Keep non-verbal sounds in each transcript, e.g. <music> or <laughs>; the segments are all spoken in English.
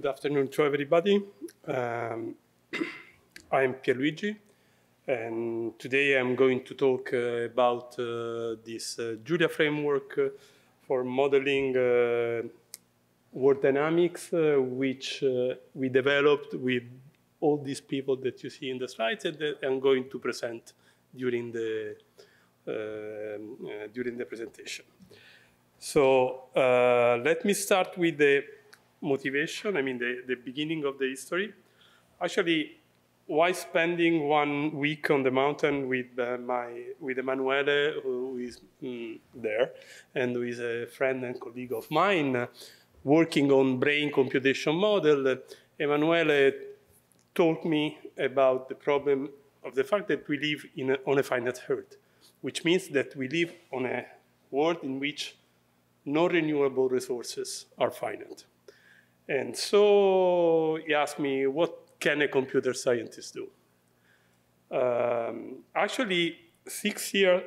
Good afternoon to everybody. Um, <clears throat> I'm Pierluigi, and today I'm going to talk uh, about uh, this uh, Julia framework uh, for modeling uh, world dynamics, uh, which we developed with all these people that you see in the slides and that I'm going to present during the, during the presentation. So let me start with the motivation, I mean the, the beginning of the history. Actually, why spending one week on the mountain with uh, my with Emanuele, who is mm, there, and who is a friend and colleague of mine, uh, working on brain computation model? Uh, Emanuele told me about the problem of the fact that we live in a, on a finite earth, which means that we live on a world in which no renewable resources are finite. And so he asked me, what can a computer scientist do? Um, actually, six years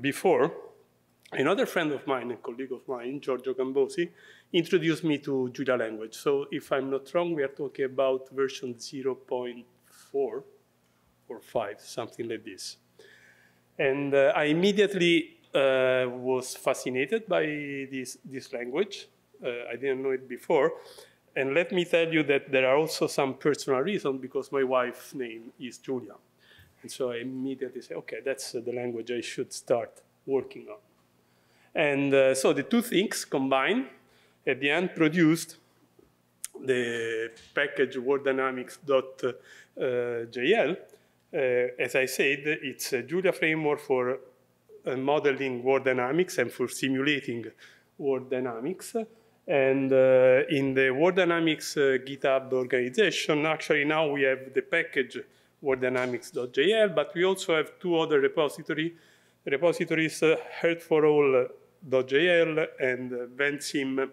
before, another friend of mine, a colleague of mine, Giorgio Gambosi, introduced me to Julia language. So if I'm not wrong, we are talking about version 0.4 or 5, something like this. And uh, I immediately uh, was fascinated by this, this language. Uh, I didn't know it before. And let me tell you that there are also some personal reasons because my wife's name is Julia. And so I immediately say, okay, that's uh, the language I should start working on. And uh, so the two things combined at the end produced the package worddynamics.jl. Uh, uh, as I said, it's a Julia framework for uh, modeling word dynamics and for simulating word dynamics. And uh, in the World Dynamics uh, GitHub organization, actually now we have the package worddynamics.jl, but we also have two other repository, repositories, uh, heartforall.jl and uh, vensim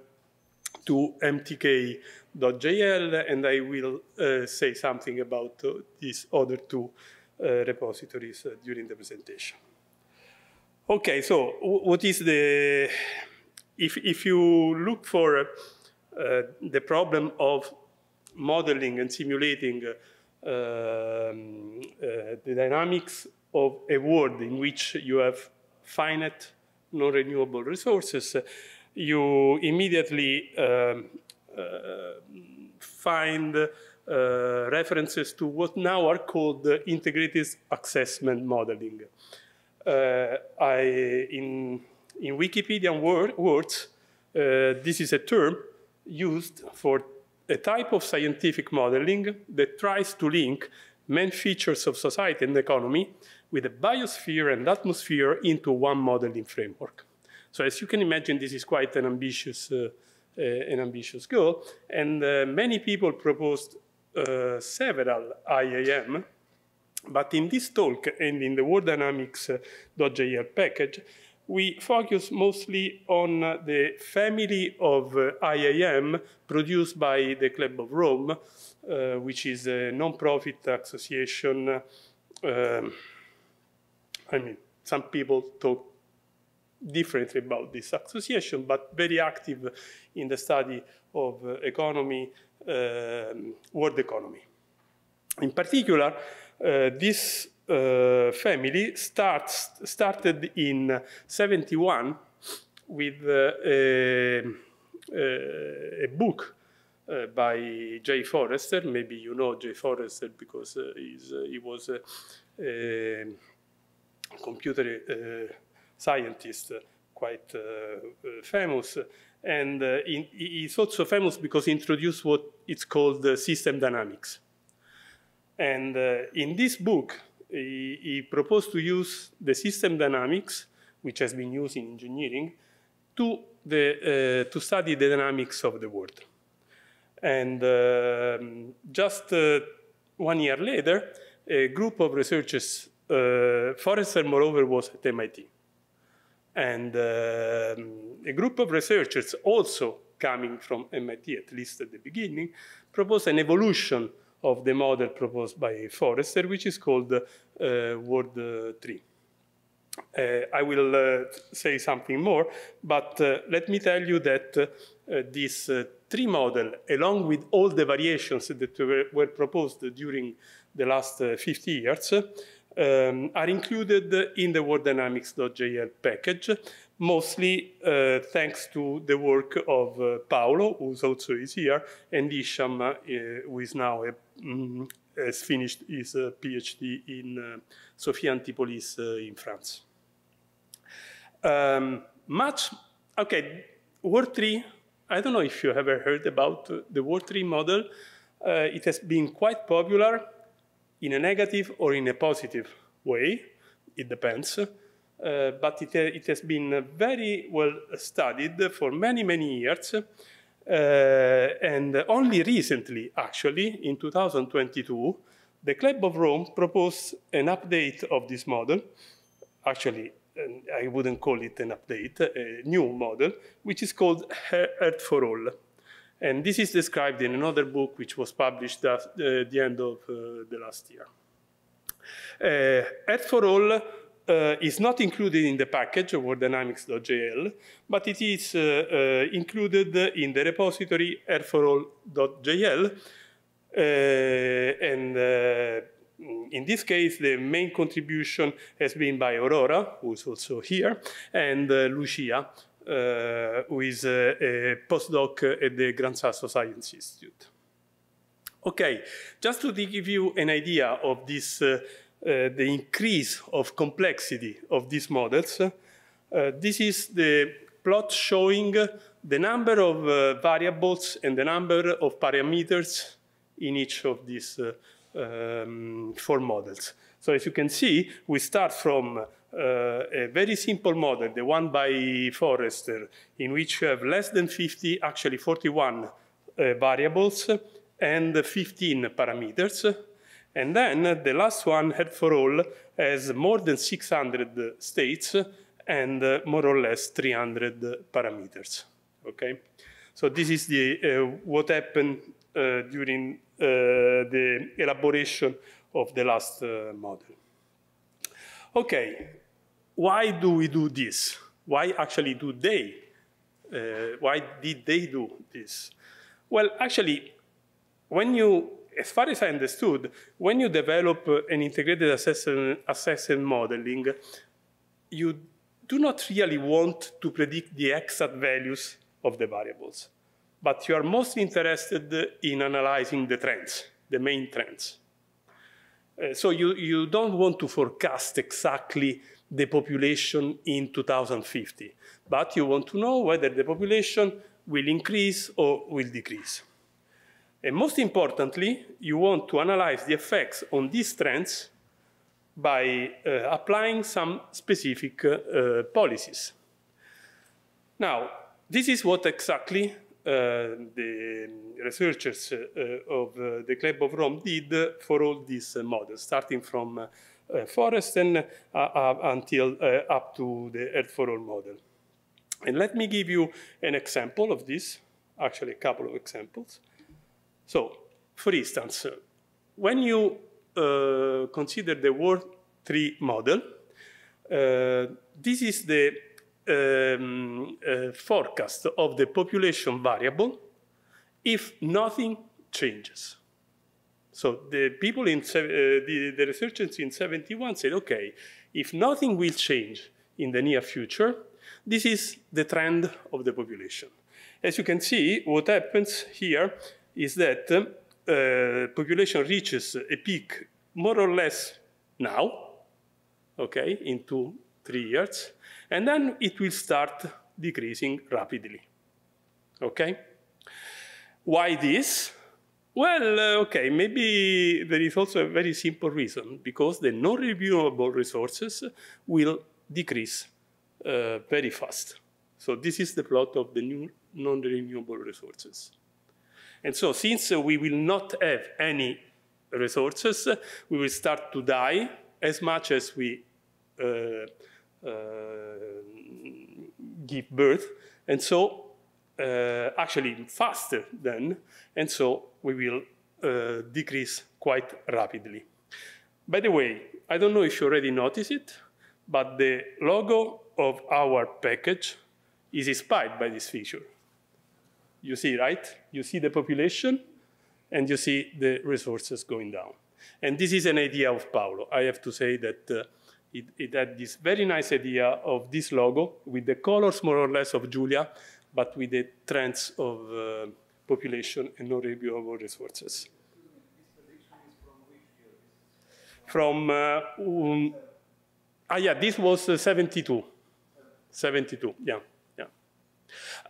to mtk.jl, and I will uh, say something about uh, these other two uh, repositories uh, during the presentation. Okay, so what is the if, if you look for uh, uh, the problem of modeling and simulating uh, um, uh, the dynamics of a world in which you have finite non-renewable resources, you immediately um, find uh, references to what now are called integrative integrated assessment modeling. Uh, I, in in Wikipedian word, words, uh, this is a term used for a type of scientific modeling that tries to link main features of society and economy with the biosphere and atmosphere into one modeling framework. So as you can imagine, this is quite an ambitious, uh, uh, an ambitious goal. And uh, many people proposed uh, several IAM, but in this talk and in the World Dynamics.jl uh, package, we focus mostly on the family of uh, IAM produced by the Club of Rome, uh, which is a non-profit association. Um, I mean, some people talk differently about this association, but very active in the study of uh, economy, um, world economy. In particular, uh, this uh, family starts, started in 71 with uh, a, uh, a, book uh, by Jay Forrester. Maybe you know Jay Forrester because uh, uh, he was a, a computer scientist quite famous. And in, he's also famous because he introduced what it's called system dynamics. And in this book, he, eh, he proposed to use the system dynamics, which has been used in engineering, to, the, uh, to study the dynamics of the world. And uh, just uh, one year later, a group of researchers, Forrester, moreover, was at MIT. And a group of researchers also coming from MIT, at least at the beginning, proposed an evolution of the model proposed by Forrester, which is called uh, Word uh, 3. Uh, I will uh, say something more, but let me tell you that this tree model, along with all the variations that were, were proposed during the last 50 years, um, are included in the world dynamics.jl package mostly uh, thanks to the work of uh, Paolo, who also is here, and Isham, uh, who is now a, mm, has finished his uh, PhD in uh, Sophia Antipolis uh, in France. Um, much, okay, Word 3, I don't know if you ever heard about the Word 3 model. it has been quite popular in a negative or in a positive way, it depends uh, but it, uh, it, has been very well studied for many, many years. Uh, and only recently, actually, in 2022, the Club of Rome proposed an update of this model. Actually, I wouldn't call it an update, a new model, which is called Earth for All. And this is described in another book which was published at uh, the end of uh, the last year. Uh, Earth for All uh, is not included in the package of worddynamics.jl, but it is uh, uh, included in the repository airforall.jl. Uh, and uh, in this case, the main contribution has been by Aurora, who's also here, and uh, Lucia, who is a postdoc at the Gran Sasso Science Institute. Okay, just to give you an idea of this uh, the increase of complexity of these models. Uh, this is the plot showing the number of uh, variables and the number of parameters in each of these um, four models. So as you can see, we start from uh, a very simple model, the one by Forrester, in which you have less than 50, actually 41 uh, variables and 15 parameters. And then the last one, Head for All, has more than 600 states and uh, more or less 300 parameters. Okay, so this is the uh, what happened uh, during uh, the elaboration of the last uh, model. Okay, why do we do this? Why actually do they? Uh, why did they do this? Well, actually, when you as far as I understood, when you develop uh, an integrated assessment, assessment modeling, you do not really want to predict the exact values of the variables, but you are most interested in analyzing the trends, the main trends. Uh, so you, you don't want to forecast exactly the population in 2050, but you want to know whether the population will increase or will decrease. And most importantly, you want to analyze the effects on these trends by uh, applying some specific uh, policies. Now, this is what exactly uh, the researchers uh, of uh, the Club of Rome did for all these models, starting from forest and until up to the Earth for All model. And let me give you an example of this, actually a couple of examples. So, for instance, when you uh, consider the World 3 model, uh, this is the um, uh, forecast of the population variable if nothing changes. So the people in, uh, the, the researchers in 71 said, okay, if nothing will change in the near future, this is the trend of the population. As you can see, what happens here is that uh, population reaches a peak more or less now, okay, in two, three years, and then it will start decreasing rapidly, okay? Why this? Well, uh, okay, maybe there is also a very simple reason, because the non-renewable resources will decrease uh, very fast. So this is the plot of the new non-renewable resources. And so since we will not have any resources, we will start to die as much as we uh, uh, give birth. And so uh, actually faster than, and so we will uh, decrease quite rapidly. By the way, I don't know if you already noticed it, but the logo of our package is inspired by this feature you see, right? You see the population and you see the resources going down. And this is an idea of Paolo. I have to say that uh, it, it, had this very nice idea of this logo with the colors more or less of Julia, but with the trends of uh, population and non renewable resources. From, uh, um, ah yeah, this was uh, 72, 72, yeah.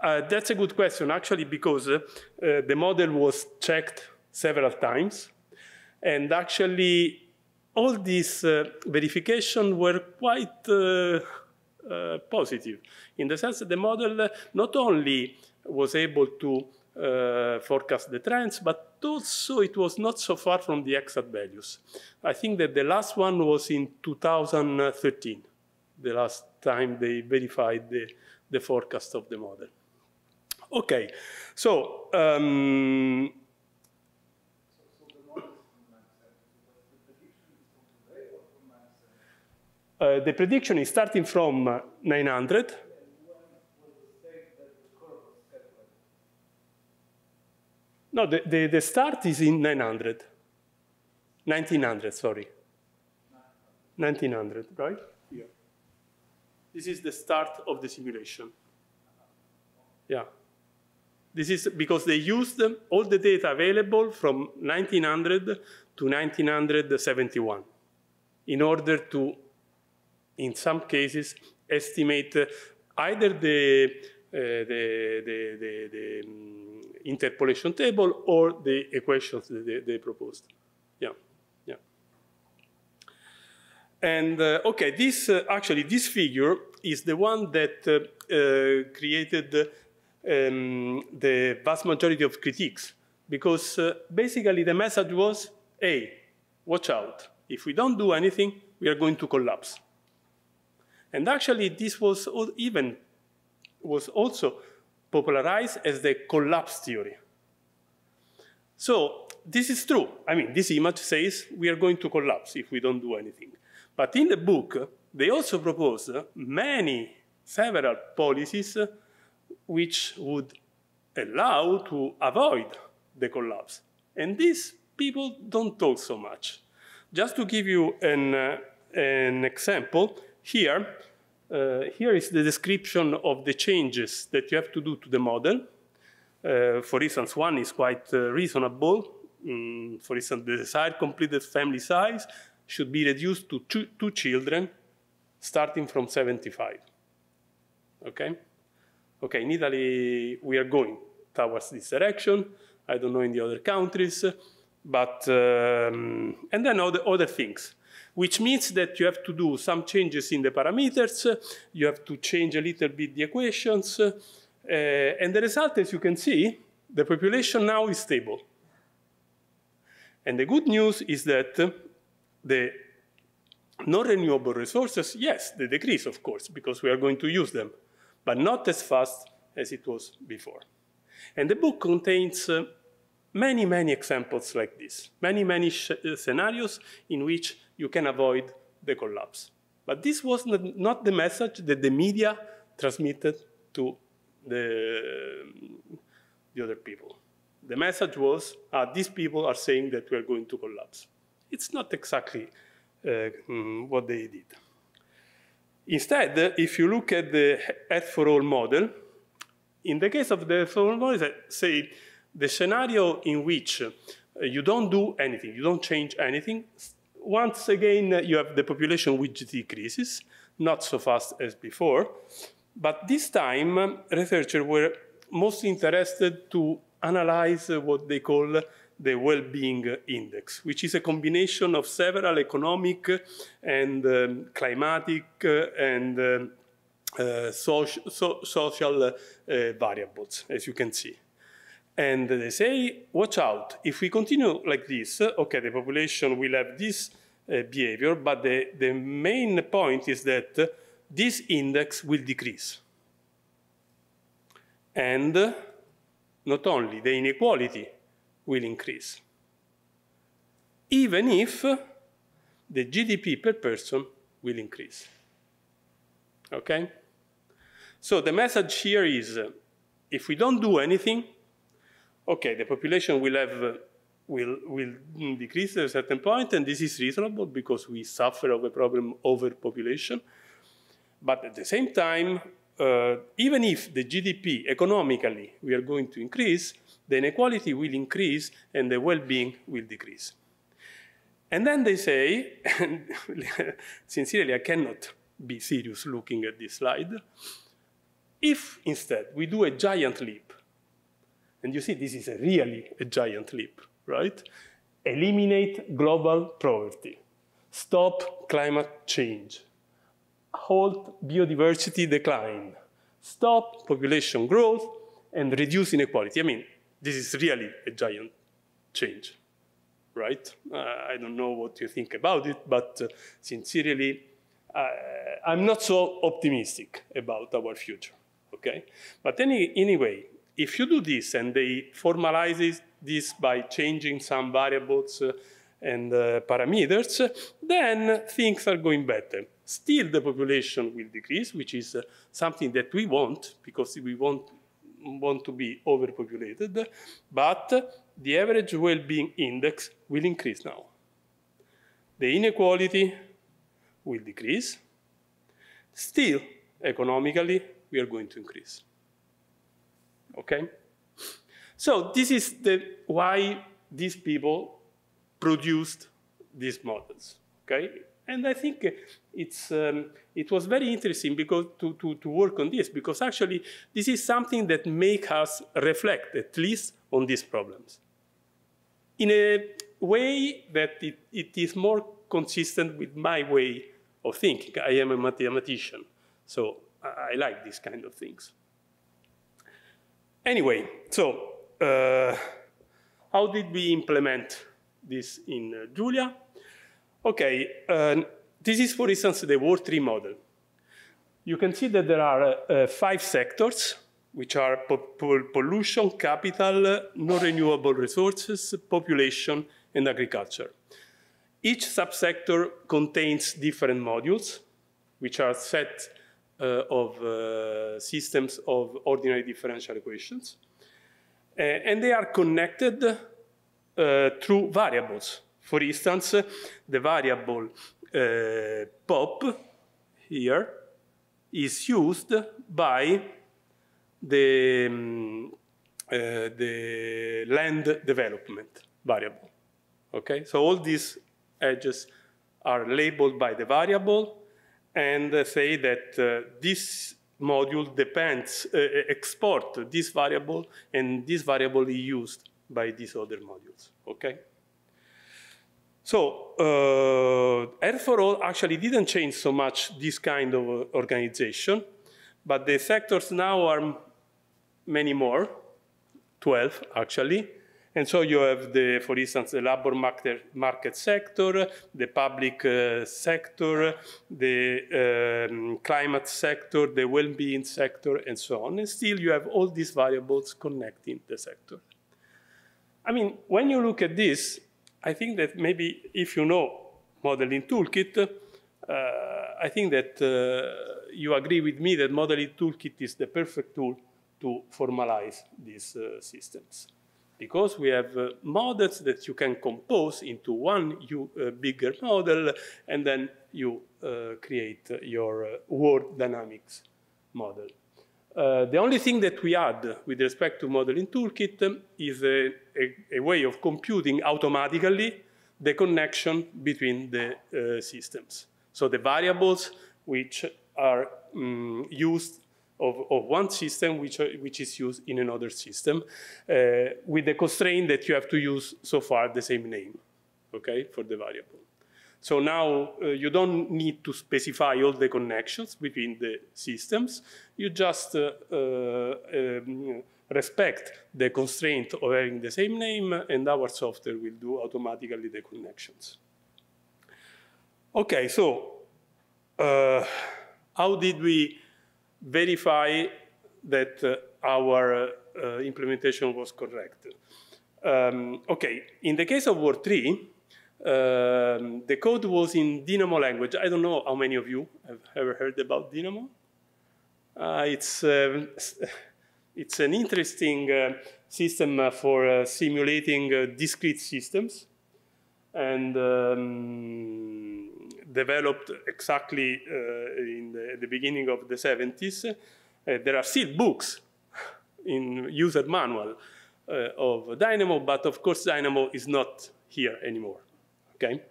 Uh, that's a good question, actually, because uh, uh, the model was checked several times. And actually, all these uh, verification were quite uh, uh positive in the sense that the model uh, not only was able to uh, forecast the trends, but also it was not so far from the exact values. I think that the last one was in 2013, the last time they verified the the forecast of the model. Okay, so, um, uh, the prediction is starting from uh, 900. No, the, the, the start is in 900. 1900, sorry. 1900, right? This is the start of the simulation. Yeah. This is because they used all the data available from 1900 to 1971 in order to, in some cases, estimate uh, either the, uh, the, the, the, the um, interpolation table or the equations they, they proposed. And uh, okay, this uh, actually this figure is the one that uh, uh created um, the vast majority of critiques because uh, basically the message was, hey, watch out. If we don't do anything, we are going to collapse. And actually, this was even was also popularized as the collapse theory. So this is true. I mean, this image says we are going to collapse if we don't do anything. But in the book, they also propose many, several policies which would allow to avoid the collapse. And these people don't talk so much. Just to give you an, uh, an example, here, uh, here is the description of the changes that you have to do to the model. Uh, for instance, one is quite uh, reasonable. Mm, for instance, the desired completed family size should be reduced to two, two children starting from 75. Okay? Okay, in Italy, we are going towards this direction. I don't know in the other countries, but, um, and then other, other things, which means that you have to do some changes in the parameters, you have to change a little bit the equations, uh, and the result, as you can see, the population now is stable. And the good news is that the non-renewable resources, yes, they decrease, of course, because we are going to use them, but not as fast as it was before. And the book contains uh, many, many examples like this, many, many uh, scenarios in which you can avoid the collapse. But this was not the message that the media transmitted to the, the other people. The message was, ah, these people are saying that we are going to collapse. It's not exactly uh, mm, what they did. Instead, if you look at the Earth for All model, in the case of the Earth for All model, say the scenario in which uh, you don't do anything, you don't change anything, once again uh, you have the population which decreases, not so fast as before, but this time researchers were most interested to analyze what they call the well-being index, which is a combination of several economic and um, climatic uh, and um, uh, so social uh, variables, as you can see. And they say, watch out, if we continue like this, okay, the population will have this uh, behavior, but the, the main point is that this index will decrease. And not only the inequality will increase, even if the GDP per person will increase. Okay? So the message here is uh, if we don't do anything, okay, the population will have. Uh, will, will decrease at a certain point, and this is reasonable because we suffer of a problem overpopulation. But at the same time, uh, even if the GDP economically we are going to increase, the inequality will increase and the well-being will decrease. And then they say, and <laughs> sincerely, I cannot be serious looking at this slide. If instead we do a giant leap, and you see this is a really a giant leap, right? Eliminate global poverty, stop climate change, halt biodiversity decline, stop population growth, and reduce inequality. I mean, this is really a giant change, right? Uh, I don't know what you think about it, but uh, sincerely, uh, I'm not so optimistic about our future, okay? But any, anyway, if you do this and they formalize this by changing some variables uh, and uh, parameters, then things are going better. Still, the population will decrease, which is uh, something that we want because we want want to be overpopulated, but the average well-being index will increase now. The inequality will decrease. Still, economically, we are going to increase. Okay? So this is the, why these people produced these models. Okay? And I think it's, um, it was very interesting because to, to, to work on this, because actually this is something that makes us reflect, at least on these problems, in a way that it, it is more consistent with my way of thinking. I am a mathematician, so I, like these kind of things. Anyway, so uh, how did we implement this in uh, Julia? Okay, uh, this is, for instance, the World Tree model. You can see that there are uh, five sectors, which are po po pollution, capital, non-renewable resources, population, and agriculture. Each subsector contains different modules, which are set uh, of uh, systems of ordinary differential equations. Uh, and they are connected uh, through variables. For instance, the variable uh, pop here is used by the, um, uh, the land development variable. Okay, so all these edges are labeled by the variable and uh, say that eh, this module depends, export this variable and this variable is used by these other modules, okay? So uh, Earth for All actually didn't change so much this kind of organization, but the sectors now are many more, 12 actually. And so you have, the, for instance, the labor market, market sector, the public uh, sector, the um, climate sector, the well-being sector, and so on. And still you have all these variables connecting the sector. I mean, when you look at this, I think that maybe if you know modeling toolkit, uh, I think that uh, you agree with me that modeling toolkit is the perfect tool to formalize these uh, systems because we have uh, models that you can compose into one you, uh, bigger model, and then you uh, create your world dynamics model. Uh, the only thing that we add with respect to modeling toolkit is a, a, a way of computing automatically the connection between the uh, systems. So the variables which are um, used of, of, one system which, are, uh, which is used in another system uh, with the constraint that you have to use so far the same name, okay, for the variable. So now uh, you don't need to specify all the connections between the systems. You just uh, uh, um, respect the constraint of having the same name and our software will do automatically the connections. Okay, so uh, how did we verify that uh, our uh, implementation was correct. Um, okay, in the case of Word 3, um, the code was in Dynamo language. I don't know how many of you have ever heard about Dynamo. Uh, it's, uh, <laughs> it's an interesting uh, system uh, for uh, simulating uh, discrete systems and um, developed exactly in the, the, beginning of the 70s. there are still books <laughs> in user manual of Dynamo, but of course Dynamo is not here anymore okay?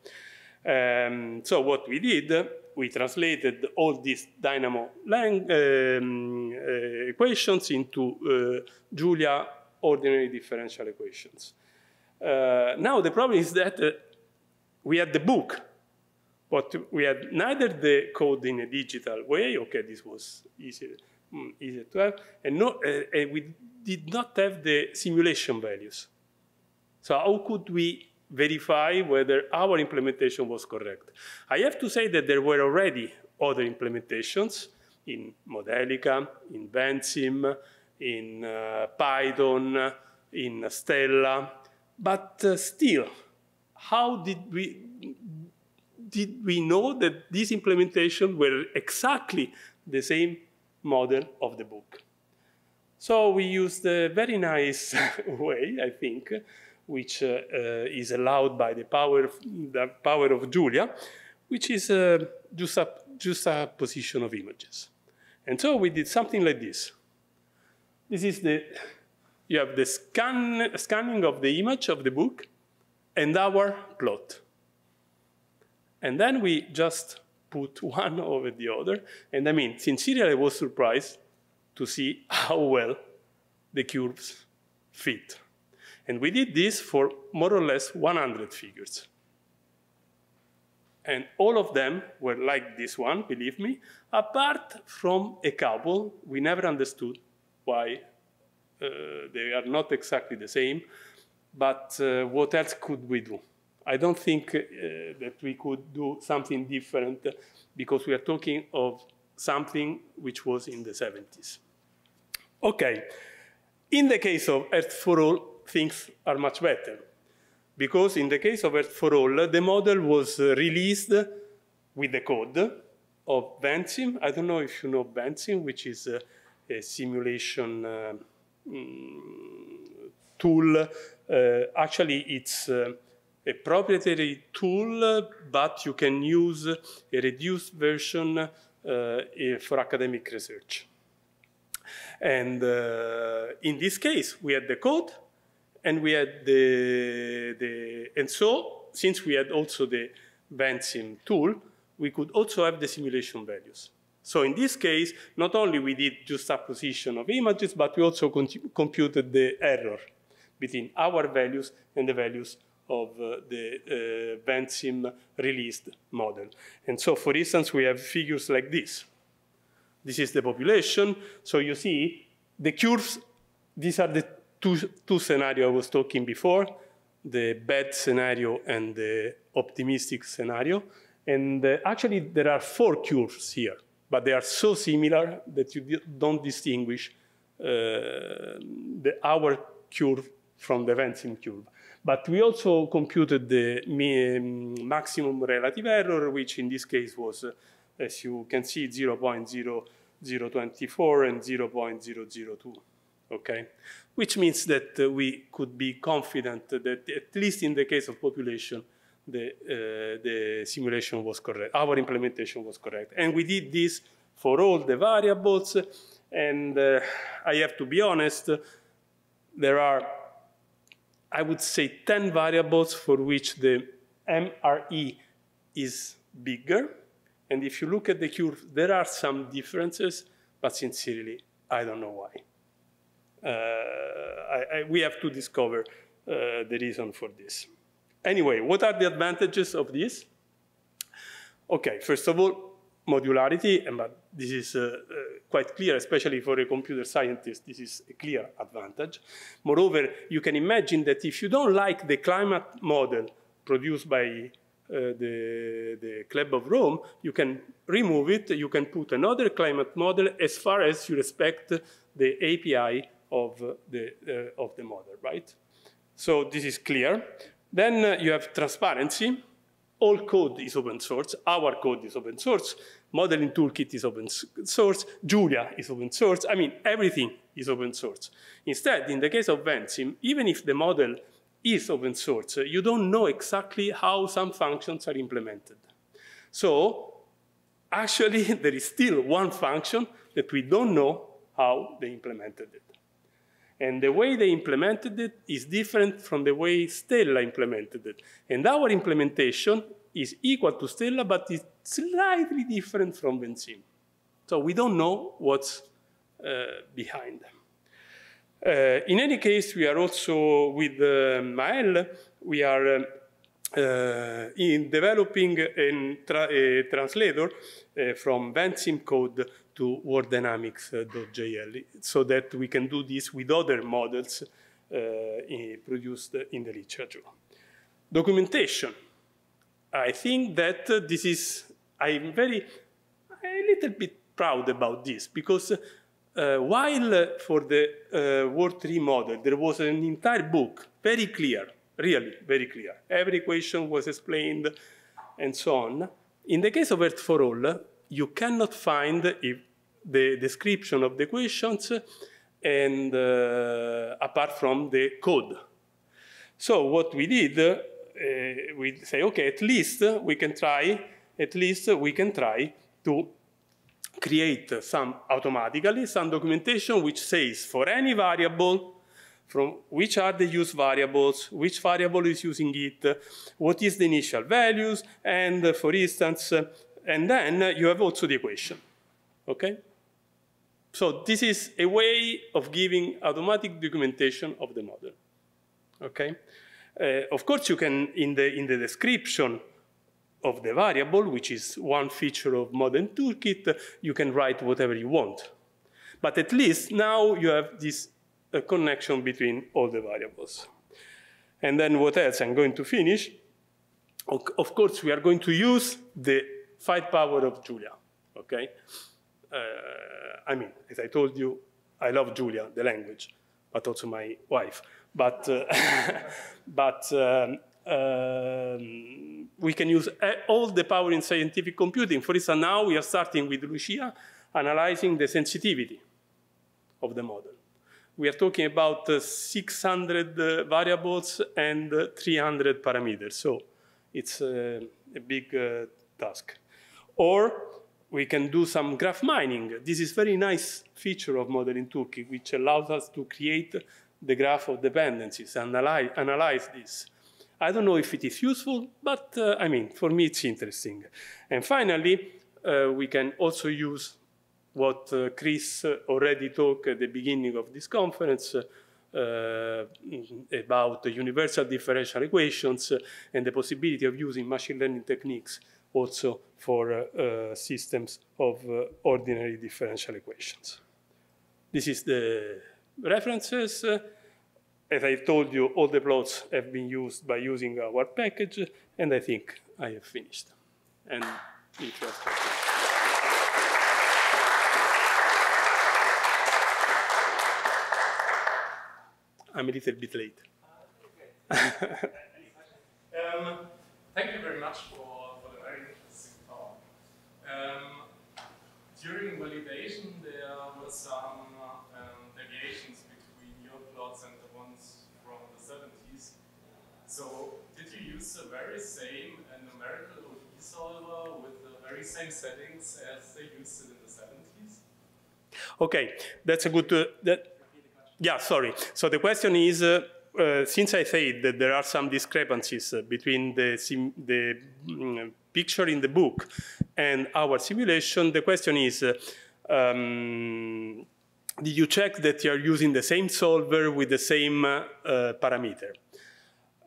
Um, so what we did, we translated all these dynamo um, uh, equations into uh, Julia ordinary differential equations. Uh, now the problem is that uh, we had the book, but we had neither the code in a digital way, okay, this was easier, mm, easier to have, and, no, uh, and we did not have the simulation values. So how could we verify whether our implementation was correct. I have to say that there were already other implementations in Modelica, in Benzim, in uh, Python, in Stella, but uh, still, how did we, did we know that these implementations were exactly the same model of the book? So we used a very nice <laughs> way, I think, which uh, is allowed by the power of, the power of Julia, which is uh, just a, just a position of images. And so we did something like this. This is the, you have the scan, scanning of the image of the book and our plot. And then we just put one <laughs> over the other. And I mean, sincerely, I was surprised to see <laughs> how well the curves fit. And we did this for more or less 100 figures. And all of them were like this one, believe me, apart from a couple. We never understood why uh, they are not exactly the same, but uh, what else could we do? I don't think uh, that we could do something different because we are talking of something which was in the 70s. Okay, in the case of Earth for All, things are much better. Because in the case of Earth for All, the model was uh, released with the code of Benzim. I don't know if you know Benzim, which is a, a simulation uh, mm, tool. Uh, actually, it's uh, a proprietary tool, but you can use a reduced version uh, for academic research. And uh, in this case, we had the code, and we had the, the, and so since we had also the Vensim tool, we could also have the simulation values. So in this case, not only we did just position of images, but we also computed the error between our values and the values of uh, the uh, released model. And so, for instance, we have figures like this. This is the population. So you see the curves, these are the two, two I was talking before, the bad scenario and the optimistic scenario. And uh, actually, there are four cures here, but they are so similar that you don't distinguish uh, the our curve from the Vensim curve. But we also computed the um, maximum relative error, which in this case was, uh, as you can see, 0.0024 and 0.002 okay? Which means that uh, we could be confident that at least in the case of population, the, uh, the simulation was correct, our implementation was correct. And we did this for all the variables, and uh, I have to be honest, there are, I would say, 10 variables for which the MRE is bigger. And if you look at the curve, there are some differences, but sincerely, I don't know why. Uh, I, I, we have to discover uh, the reason for this. Anyway, what are the advantages of this? Okay, first of all, modularity, and but this is uh, uh, quite clear, especially for a computer scientist, this is a clear advantage. Moreover, you can imagine that if you don't like the climate model produced by uh, the, the Club of Rome, you can remove it, you can put another climate model as far as you respect the API of the, uh, of the model, right? So this is clear. Then uh, you have transparency. All code is open source. Our code is open source. Modeling toolkit is open source. Julia is open source. I mean, everything is open source. Instead, in the case of Vensim, even if the model is open source, you don't know exactly how some functions are implemented. So actually, <laughs> there is still one function that we don't know how they implemented it. And the way they implemented it is different from the way Stella implemented it. And our implementation is equal to Stella, but it's slightly different from Benzene. So we don't know what's uh, behind. Uh, in any case, we are also with uh, Mael, we are um, uh, in developing a, tra a translator uh, from Benzene code to worddynamics.jl uh, so that we can do this with other models uh, in, produced in the literature. Documentation. I think that uh, this is, I'm very, a little bit proud about this because uh, while uh, for the uh, World 3 model, there was an entire book, very clear, really very clear. Every equation was explained and so on. In the case of Earth for All, you cannot find if the description of the equations, and uh, apart from the code. So what we did, uh, we say, okay, at least we can try, at least we can try to create some automatically, some documentation which says for any variable, from which are the use variables, which variable is using it, what is the initial values, and uh, for instance, and then you have also the equation, okay? So this is a way of giving automatic documentation of the model, okay? Uh, of course, you can, in the, in the description of the variable, which is one feature of modern toolkit, you can write whatever you want. But at least now you have this uh, connection between all the variables. And then what else? I'm going to finish. Of course, we are going to use the firepower of Julia, okay? Uh, I mean, as I told you, I love Julia, the language, but also my wife. But, uh, <laughs> but um, um, we can use all the power in scientific computing. For instance, now we are starting with Lucia, analyzing the sensitivity of the model. We are talking about uh, 600 uh, variables and uh, 300 parameters. So it's uh, a big task. Or we can do some graph mining. This is very nice feature of modeling toolkit, which allows us to create the graph of dependencies, analyze, analyze this. I don't know if it is useful, but uh, I mean, for me, it's interesting. And finally, uh, we can also use what uh, Chris uh, already talked at the beginning of this conference uh, uh, about the universal differential equations and the possibility of using machine learning techniques also for uh, uh, systems of uh, ordinary differential equations. This is the references. As I told you, all the plots have been used by using our package, and I think I have finished. And interesting. I'm a little bit late. Uh, okay. <laughs> um, thank you very much for um, during validation, there were some um, deviations between your plots and the ones from the 70s. So, did you use the very same uh, numerical ODE solver with the very same settings as they used it in the 70s? Okay, that's a good. Uh, that, yeah, sorry. So the question is. Uh, uh, since I said that there are some discrepancies uh, between the, the mm, picture in the book and our simulation, the question is, um, did you check that you are using the same solver with the same uh, parameter?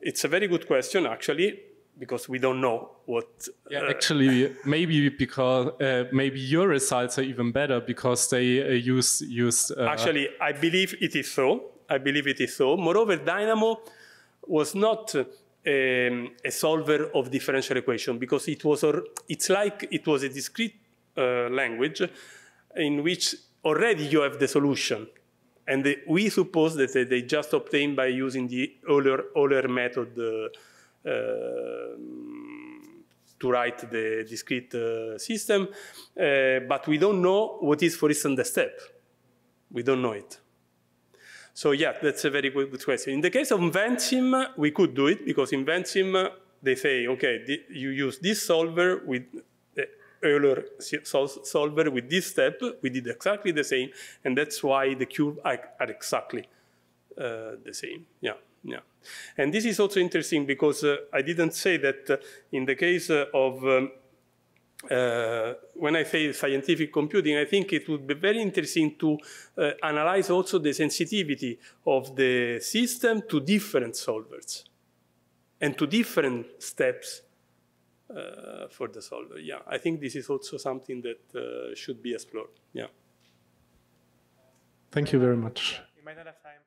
It's a very good question, actually because we don't know what. Yeah, uh, actually, maybe because uh, maybe your results are even better because they uh, use used. Uh, actually, I believe it is so. I believe it is so. Moreover, Dynamo was not um, a solver of differential equation because it was, or it's like it was a discrete uh, language in which already you have the solution. And we suppose that they, they just obtained by using the Euler, Euler method uh, um, to write the discrete uh, system, uh, but we don't know what is, for instance, the step. We don't know it. So yeah, that's a very good question. In the case of Vensim, we could do it because in Vensim, they say, okay, you use this solver with the eh, Euler sol solver with this step. We did exactly the same, and that's why the cubes are, are, exactly uh, the same. Yeah, yeah. And this is also interesting because uh, I didn't say that uh, in the case uh, of um, uh, when I say scientific computing, I think it would be very interesting to uh, analyze also the sensitivity of the system to different solvers and to different steps uh, for the solver. Yeah, I think this is also something that uh, should be explored. Yeah. Thank you very much. You might not have time.